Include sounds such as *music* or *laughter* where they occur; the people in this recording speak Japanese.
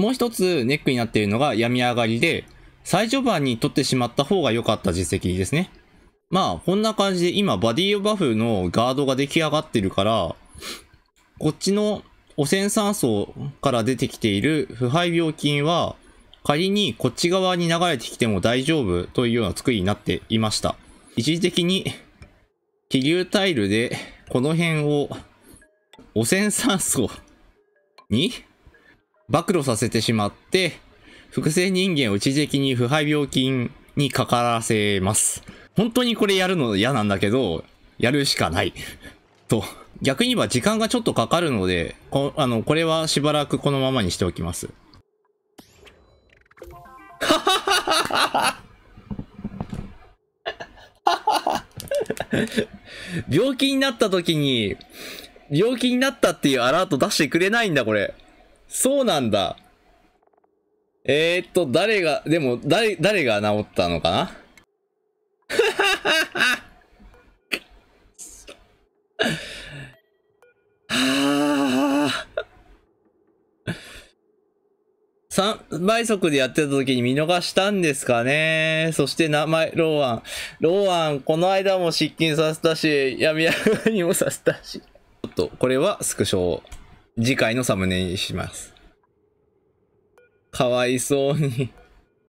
もう一つネックになっているのが病み上がりで、最序盤に取ってしまった方が良かった実績ですね。まあ、こんな感じで今、バディオバフのガードが出来上がってるから、こっちの汚染酸素から出てきている腐敗病菌は、仮にこっち側に流れてきても大丈夫というような作りになっていました。一時的に気流タイルでこの辺を汚染酸素に暴露させてしまって、複製人間を一時的に腐敗病菌にかからせます。本当にこれやるの嫌なんだけど、やるしかないと。逆に言えば時間がちょっとかかるので、こあのこれはしばらくこのままにしておきます。はははは病気になった時に、病気になったっていうアラート出してくれないんだ、これ。そうなんだ。えー、っと、誰が、でも、誰、誰が治ったのかなはあ。3 *laughs* 倍速でやってた時に見逃したんですかね。そして名前、ローアン。ローアン、この間も失禁させたし、闇闇にもさせたし。ちょっと、これはスクショ次回のサムネにします。かわいそうに